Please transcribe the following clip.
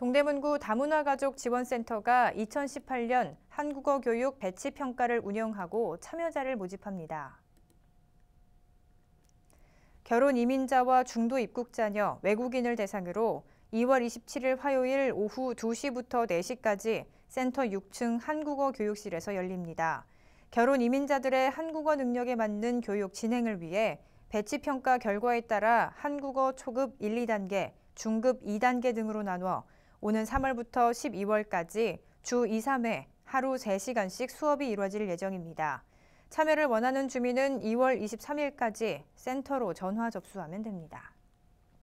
동대문구 다문화가족지원센터가 2018년 한국어 교육 배치 평가를 운영하고 참여자를 모집합니다. 결혼 이민자와 중도 입국 자녀, 외국인을 대상으로 2월 27일 화요일 오후 2시부터 4시까지 센터 6층 한국어 교육실에서 열립니다. 결혼 이민자들의 한국어 능력에 맞는 교육 진행을 위해 배치 평가 결과에 따라 한국어 초급 1, 2단계, 중급 2단계 등으로 나누어 오는 3월부터 12월까지 주 2, 3회 하루 3시간씩 수업이 이루어질 예정입니다. 참여를 원하는 주민은 2월 23일까지 센터로 전화 접수하면 됩니다.